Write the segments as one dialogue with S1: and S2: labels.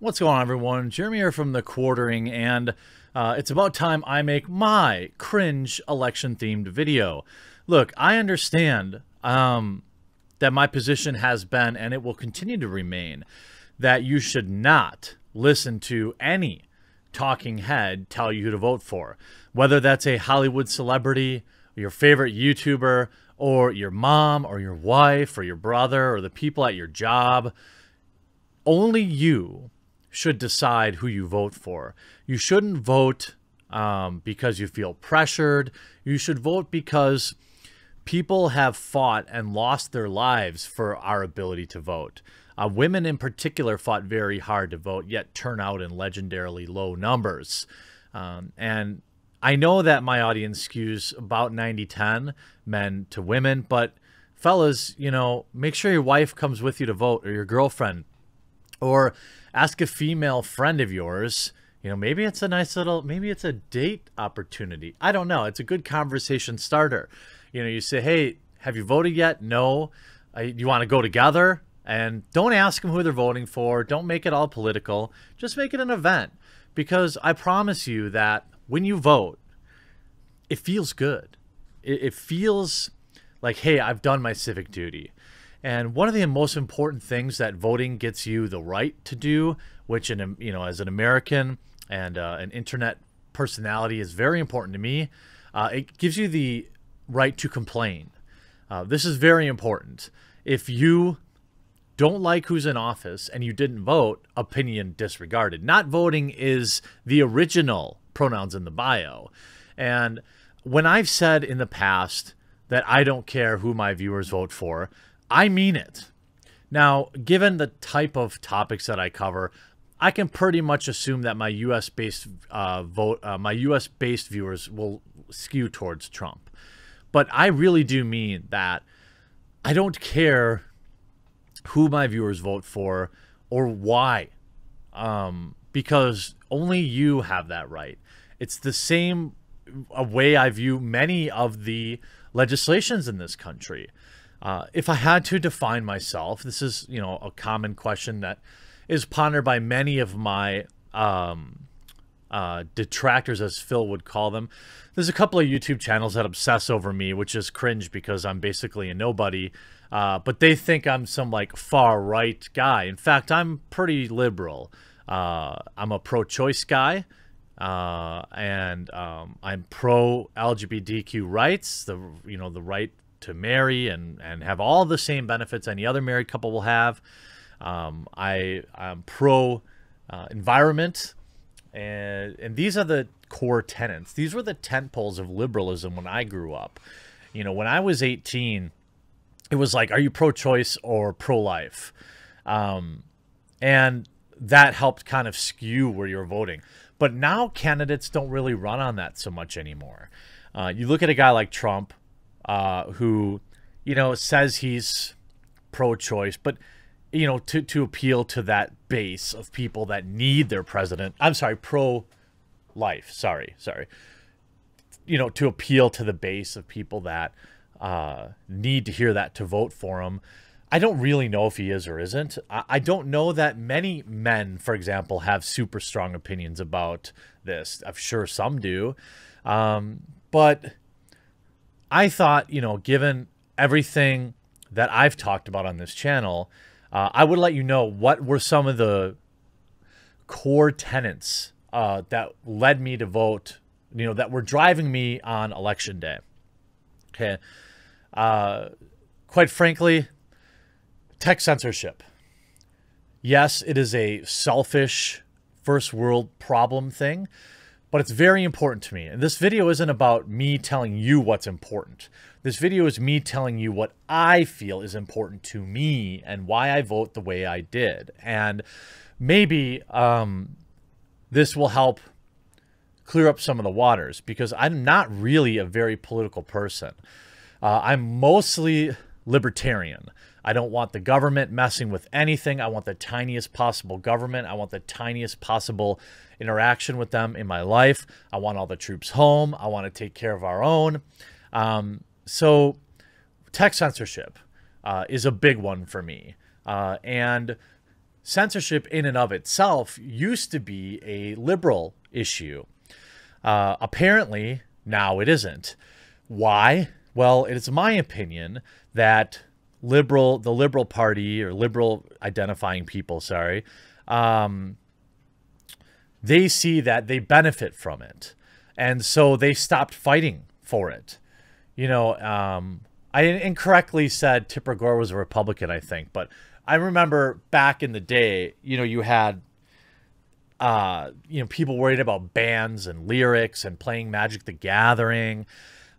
S1: What's going on, everyone? Jeremy here from The Quartering, and uh, it's about time I make my cringe election-themed video. Look, I understand um, that my position has been, and it will continue to remain, that you should not listen to any talking head tell you who to vote for. Whether that's a Hollywood celebrity, your favorite YouTuber, or your mom, or your wife, or your brother, or the people at your job, only you should decide who you vote for. You shouldn't vote um, because you feel pressured. You should vote because people have fought and lost their lives for our ability to vote. Uh, women in particular fought very hard to vote, yet turn out in legendarily low numbers. Um, and I know that my audience skews about 90-10 men to women, but fellas, you know, make sure your wife comes with you to vote or your girlfriend or ask a female friend of yours. You know, maybe it's a nice little, maybe it's a date opportunity. I don't know. It's a good conversation starter. You know, you say, hey, have you voted yet? No. you want to go together? And don't ask them who they're voting for. Don't make it all political. Just make it an event because I promise you that when you vote, it feels good. It, it feels like, hey, I've done my civic duty. And one of the most important things that voting gets you the right to do, which in, um, you know as an American and uh, an internet personality is very important to me, uh, it gives you the right to complain. Uh, this is very important. If you don't like who's in office and you didn't vote, opinion disregarded. Not voting is the original pronouns in the bio. And when I've said in the past that I don't care who my viewers vote for, I mean it. Now, given the type of topics that I cover, I can pretty much assume that my U.S. based uh, vote, uh, my U.S. based viewers will skew towards Trump. But I really do mean that I don't care who my viewers vote for or why, um, because only you have that right. It's the same uh, way I view many of the legislations in this country. Uh, if I had to define myself, this is you know a common question that is pondered by many of my um, uh, detractors, as Phil would call them. There's a couple of YouTube channels that obsess over me, which is cringe because I'm basically a nobody. Uh, but they think I'm some like far right guy. In fact, I'm pretty liberal. Uh, I'm a pro-choice guy, uh, and um, I'm pro LGBTQ rights. The you know the right to marry and and have all the same benefits any other married couple will have. Um, I am pro uh, environment, and and these are the core tenets. These were the tent poles of liberalism when I grew up. You know, when I was 18, it was like, are you pro-choice or pro-life? Um, and that helped kind of skew where you're voting. But now candidates don't really run on that so much anymore. Uh, you look at a guy like Trump, uh, who, you know, says he's pro-choice, but you know, to to appeal to that base of people that need their president. I'm sorry, pro-life. Sorry, sorry. You know, to appeal to the base of people that uh, need to hear that to vote for him. I don't really know if he is or isn't. I, don't know that many men, for example, have super strong opinions about this. I'm sure some do. Um, but I thought, you know, given everything that I've talked about on this channel, uh, I would let you know what were some of the core tenets uh, that led me to vote, you know, that were driving me on election day. Okay. Uh, quite frankly, tech censorship. Yes, it is a selfish first world problem thing, but it's very important to me. And this video isn't about me telling you what's important. This video is me telling you what I feel is important to me and why I vote the way I did. And maybe um, this will help clear up some of the waters because I'm not really a very political person. Uh, I'm mostly libertarian. I don't want the government messing with anything. I want the tiniest possible government. I want the tiniest possible interaction with them in my life. I want all the troops home. I want to take care of our own. Um, so, tech censorship uh, is a big one for me. Uh, and censorship, in and of itself, used to be a liberal issue. Uh, apparently, now it isn't. Why? Well, it's my opinion that liberal, the liberal party or liberal identifying people, sorry, um, they see that they benefit from it. And so they stopped fighting for it. You know, um, I incorrectly said Tipper Gore was a Republican, I think, but I remember back in the day, you know, you had uh, you know, people worried about bands and lyrics and playing Magic the Gathering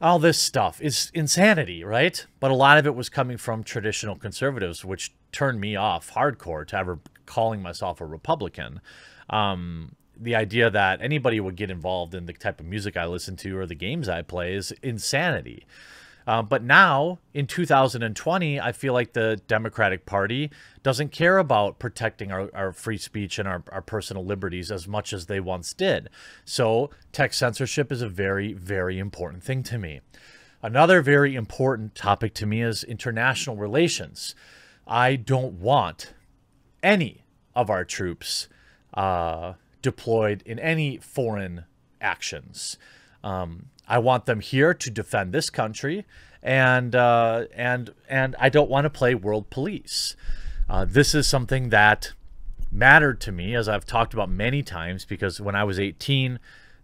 S1: all this stuff is insanity, right? But a lot of it was coming from traditional conservatives, which turned me off hardcore to ever calling myself a Republican. Um, the idea that anybody would get involved in the type of music I listen to or the games I play is insanity. Uh, but now in 2020, I feel like the Democratic Party doesn't care about protecting our, our free speech and our, our personal liberties as much as they once did. So tech censorship is a very, very important thing to me. Another very important topic to me is international relations. I don't want any of our troops uh, deployed in any foreign actions. Um, I want them here to defend this country, and uh, and and I don't want to play world police. Uh, this is something that mattered to me, as I've talked about many times, because when I was 18,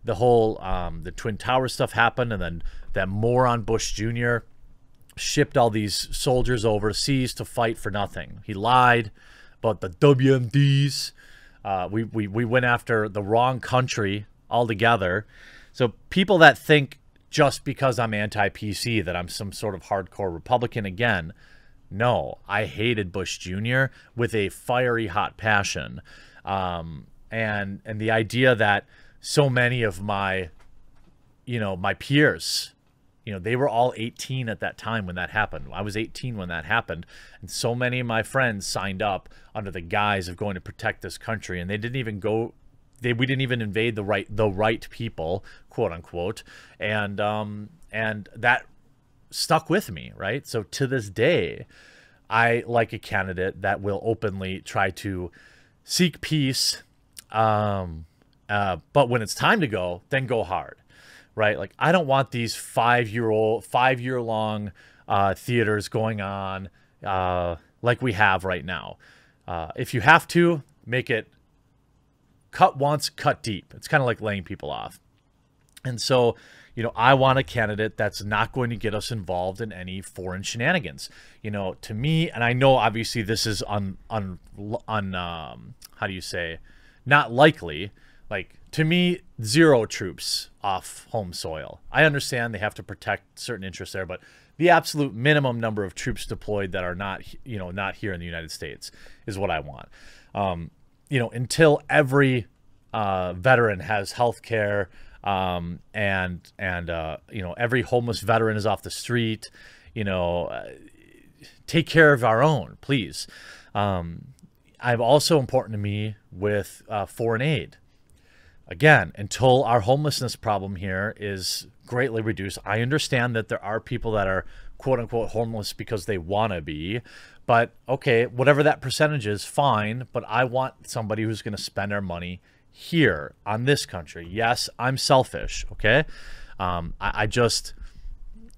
S1: the whole um, the Twin Towers stuff happened, and then that moron Bush Jr. shipped all these soldiers overseas to fight for nothing. He lied about the WMDs. Uh, we, we, we went after the wrong country altogether. So people that think just because I'm anti PC that I'm some sort of hardcore Republican again, no, I hated Bush Jr. with a fiery hot passion. Um, and and the idea that so many of my you know, my peers, you know, they were all 18 at that time when that happened. I was 18 when that happened. And so many of my friends signed up under the guise of going to protect this country. And they didn't even go they we didn't even invade the right the right people, quote unquote, and um, and that stuck with me, right? So to this day, I like a candidate that will openly try to seek peace, um, uh, but when it's time to go, then go hard, right? Like I don't want these five year old five year long uh, theaters going on uh, like we have right now. Uh, if you have to, make it cut once, cut deep. It's kind of like laying people off. And so, you know, I want a candidate that's not going to get us involved in any foreign shenanigans. You know, to me, and I know obviously this is on on on um, how do you say, not likely. Like to me, zero troops off home soil. I understand they have to protect certain interests there, but the absolute minimum number of troops deployed that are not you know not here in the United States is what I want. Um, you know, until every uh, veteran has health care um, and, and uh, you know, every homeless veteran is off the street, you know, uh, take care of our own, please. Um, I'm also important to me with uh, foreign aid. Again, until our homelessness problem here is greatly reduced, I understand that there are people that are quote unquote homeless because they want to be. But okay, whatever that percentage is, fine. But I want somebody who's going to spend our money here on this country. Yes, I'm selfish. Okay. Um, I, I just,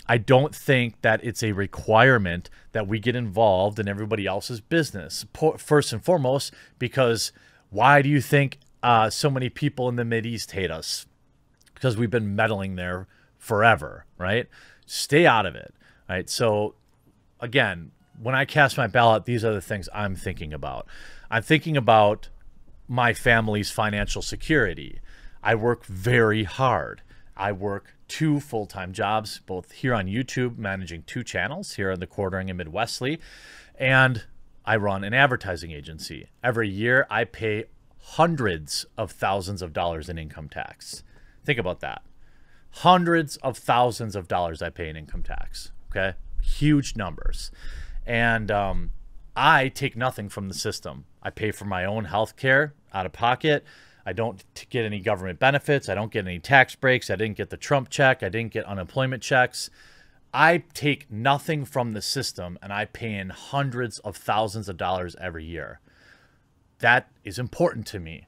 S1: I don't think that it's a requirement that we get involved in everybody else's business, first and foremost, because why do you think uh, so many people in the Mideast hate us? Because we've been meddling there forever, right? Stay out of it. All right. So again, when I cast my ballot, these are the things I'm thinking about. I'm thinking about my family's financial security. I work very hard. I work two full-time jobs, both here on YouTube, managing two channels here in the Quartering and Midwestly, and I run an advertising agency. Every year, I pay hundreds of thousands of dollars in income tax. Think about that. Hundreds of thousands of dollars I pay in income tax. Okay, huge numbers, and um, I take nothing from the system. I pay for my own health care out of pocket. I don't get any government benefits. I don't get any tax breaks. I didn't get the Trump check. I didn't get unemployment checks. I take nothing from the system and I pay in hundreds of thousands of dollars every year. That is important to me.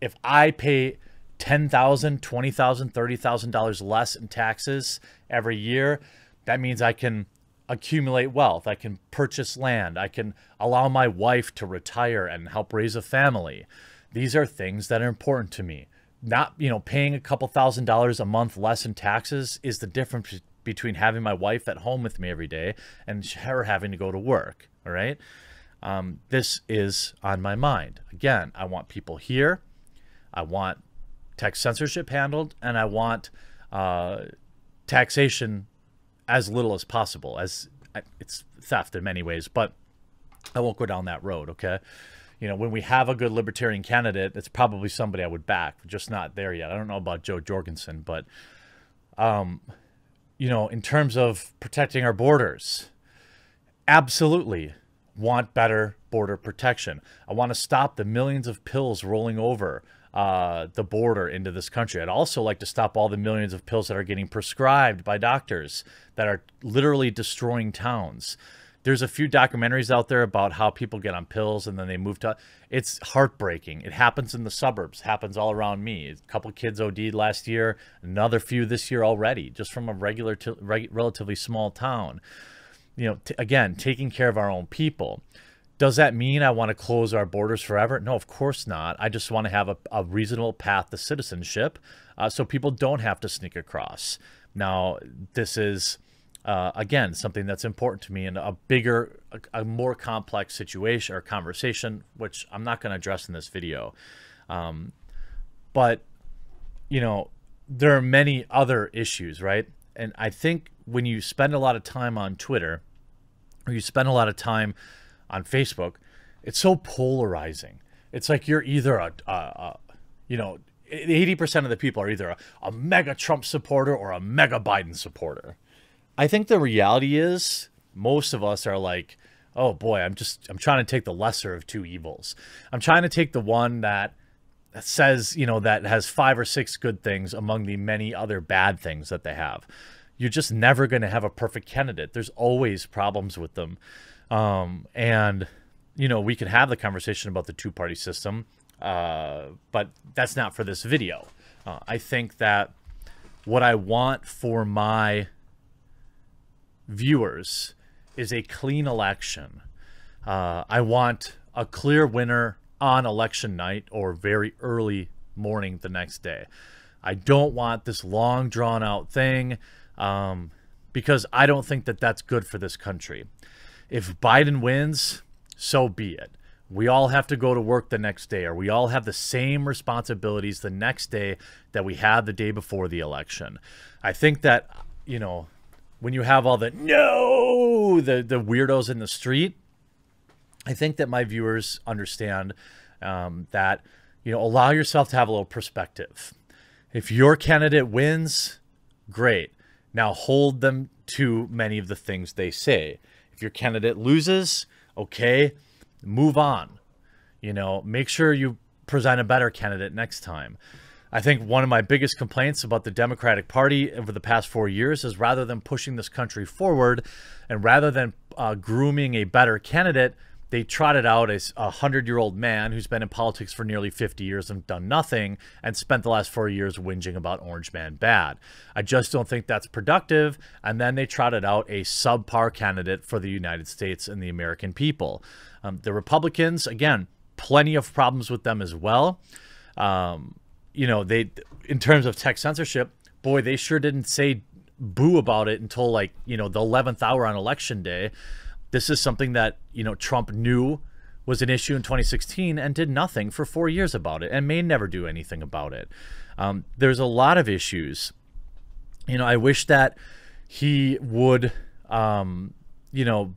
S1: If I pay $10,000, $20,000, $30,000 less in taxes every year, that means I can accumulate wealth, I can purchase land, I can allow my wife to retire and help raise a family. These are things that are important to me. Not, you know, paying a couple thousand dollars a month less in taxes is the difference between having my wife at home with me every day and her having to go to work. All right. Um, this is on my mind. Again, I want people here. I want tax censorship handled, and I want uh, taxation as little as possible as it's theft in many ways but i won't go down that road okay you know when we have a good libertarian candidate it's probably somebody i would back just not there yet i don't know about joe jorgensen but um you know in terms of protecting our borders absolutely want better border protection i want to stop the millions of pills rolling over uh, the border into this country. I'd also like to stop all the millions of pills that are getting prescribed by doctors that are literally destroying towns. There's a few documentaries out there about how people get on pills and then they move to. It's heartbreaking. It happens in the suburbs. Happens all around me. A couple kids OD'd last year. Another few this year already, just from a regular, to, relatively small town. You know, again, taking care of our own people. Does that mean I want to close our borders forever? No, of course not. I just want to have a, a reasonable path to citizenship uh, so people don't have to sneak across. Now, this is, uh, again, something that's important to me in a bigger, a, a more complex situation or conversation, which I'm not going to address in this video. Um, but, you know, there are many other issues, right? And I think when you spend a lot of time on Twitter, or you spend a lot of time on Facebook, it's so polarizing. It's like you're either a, a, a you know, 80% of the people are either a, a mega Trump supporter or a mega Biden supporter. I think the reality is most of us are like, oh boy, I'm just, I'm trying to take the lesser of two evils. I'm trying to take the one that, that says, you know, that has five or six good things among the many other bad things that they have. You're just never going to have a perfect candidate. There's always problems with them. Um, and, you know, we could have the conversation about the two party system, uh, but that's not for this video. Uh, I think that what I want for my viewers is a clean election. Uh, I want a clear winner on election night or very early morning the next day. I don't want this long drawn out thing um, because I don't think that that's good for this country if Biden wins, so be it. We all have to go to work the next day, or we all have the same responsibilities the next day that we had the day before the election. I think that, you know, when you have all the no, the, the weirdos in the street, I think that my viewers understand um, that, you know, allow yourself to have a little perspective. If your candidate wins, great. Now hold them to many of the things they say. If your candidate loses, okay, move on. You know, make sure you present a better candidate next time. I think one of my biggest complaints about the Democratic Party over the past four years is rather than pushing this country forward and rather than uh, grooming a better candidate, they trotted out a, a hundred year old man who's been in politics for nearly 50 years and done nothing and spent the last four years whinging about Orange Man bad. I just don't think that's productive. And then they trotted out a subpar candidate for the United States and the American people. Um, the Republicans, again, plenty of problems with them as well. Um, you know, they, in terms of tech censorship, boy, they sure didn't say boo about it until like, you know, the 11th hour on election day. This is something that, you know, Trump knew was an issue in 2016 and did nothing for four years about it and may never do anything about it. Um, there's a lot of issues. You know, I wish that he would, um, you know,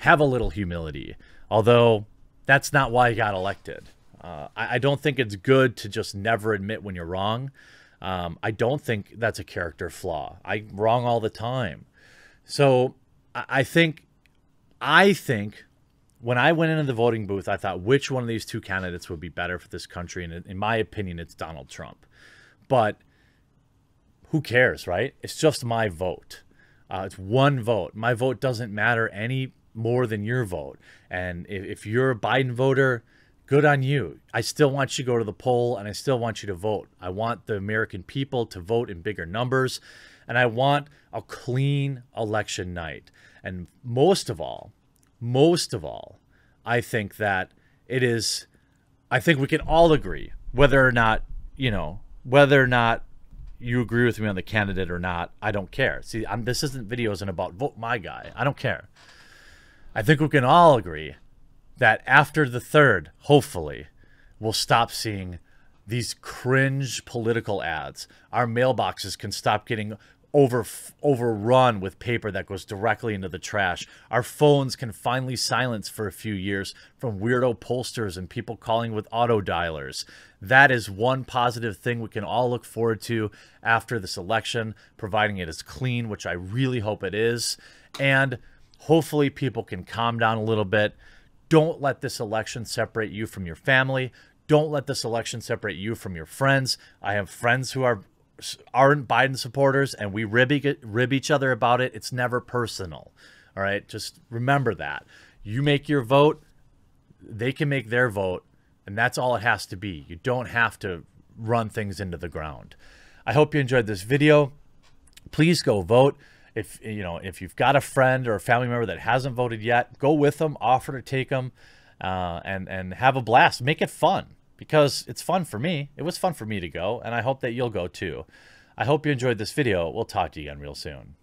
S1: have a little humility, although that's not why he got elected. Uh, I, I, don't think it's good to just never admit when you're wrong. Um, I don't think that's a character flaw. I'm wrong all the time. So I, I think I think when I went into the voting booth, I thought which one of these two candidates would be better for this country. And in my opinion, it's Donald Trump. But who cares, right? It's just my vote. Uh, it's one vote. My vote doesn't matter any more than your vote. And if, if you're a Biden voter, good on you. I still want you to go to the poll and I still want you to vote. I want the American people to vote in bigger numbers and I want a clean election night. And most of all, most of all, I think that it is, I think we can all agree whether or not, you know, whether or not you agree with me on the candidate or not, I don't care. See, I'm, this isn't videos and about vote my guy. I don't care. I think we can all agree that after the third, hopefully, we'll stop seeing these cringe political ads. Our mailboxes can stop getting over overrun with paper that goes directly into the trash. Our phones can finally silence for a few years from weirdo pollsters and people calling with auto dialers. That is one positive thing we can all look forward to after this election, providing it is clean, which I really hope it is. And hopefully people can calm down a little bit. Don't let this election separate you from your family. Don't let this election separate you from your friends. I have friends who are aren't Biden supporters and we rib, rib each other about it, it's never personal. All right. Just remember that. You make your vote, they can make their vote, and that's all it has to be. You don't have to run things into the ground. I hope you enjoyed this video. Please go vote. If you know if you've got a friend or a family member that hasn't voted yet, go with them, offer to take them, uh, and and have a blast. Make it fun because it's fun for me. It was fun for me to go, and I hope that you'll go too. I hope you enjoyed this video. We'll talk to you again real soon.